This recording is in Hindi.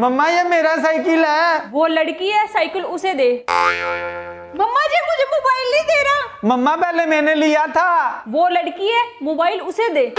मम्मा ये मेरा साइकिल है वो लड़की है साइकिल उसे दे मम्मा जी मुझे मोबाइल नहीं दे रहा मम्मा पहले मैंने लिया था वो लड़की है मोबाइल उसे दे